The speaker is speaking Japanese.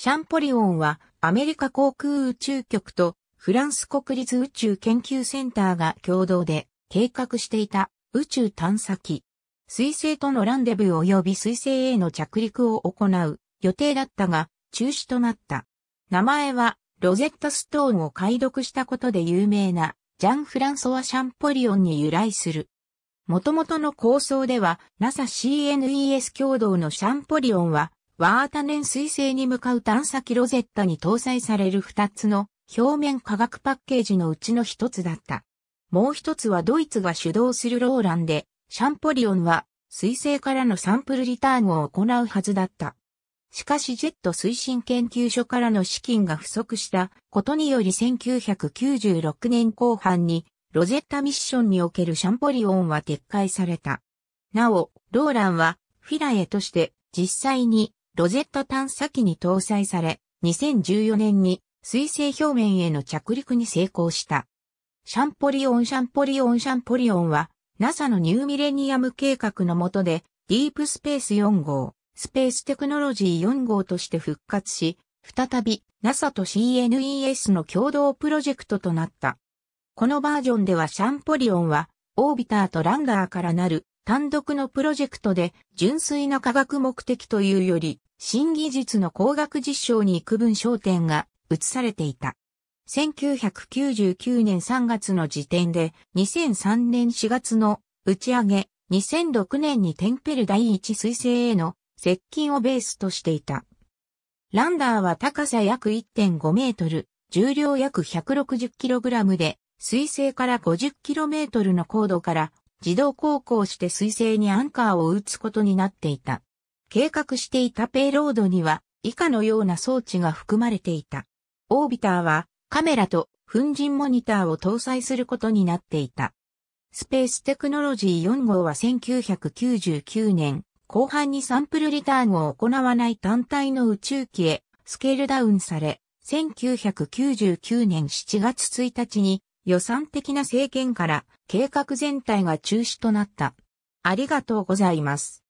シャンポリオンはアメリカ航空宇宙局とフランス国立宇宙研究センターが共同で計画していた宇宙探査機。水星とのランデブー及び水星への着陸を行う予定だったが中止となった。名前はロゼッタストーンを解読したことで有名なジャン・フランソワ・シャンポリオンに由来する。元々の構想では NASA CNES 共同のシャンポリオンはワータネン彗星に向かう探査機ロゼッタに搭載される二つの表面化学パッケージのうちの一つだった。もう一つはドイツが主導するローランで、シャンポリオンは彗星からのサンプルリターンを行うはずだった。しかしジェット推進研究所からの資金が不足したことにより1996年後半にロゼッタミッションにおけるシャンポリオンは撤回された。なお、ローランはフィラエとして実際にロゼッタ探査機に搭載され、2014年に水星表面への着陸に成功した。シャンポリオンシャンポリオンシャンポリオンは NASA のニューミレニアム計画の下でディープスペース4号、スペーステクノロジー4号として復活し、再び NASA と CNES の共同プロジェクトとなった。このバージョンではシャンポリオンはオービターとランダーからなる単独のプロジェクトで純粋な科学目的というより、新技術の工学実証に区分焦点が移されていた。1999年3月の時点で、2003年4月の打ち上げ、2006年にテンペル第一彗星への接近をベースとしていた。ランダーは高さ約1.5メートル、重量約 160kg で、水星から 50km の高度から自動航行して水星にアンカーを打つことになっていた。計画していたペイロードには以下のような装置が含まれていた。オービターはカメラと粉塵モニターを搭載することになっていた。スペーステクノロジー4号は1999年後半にサンプルリターンを行わない単体の宇宙機へスケールダウンされ、1999年7月1日に予算的な政権から計画全体が中止となった。ありがとうございます。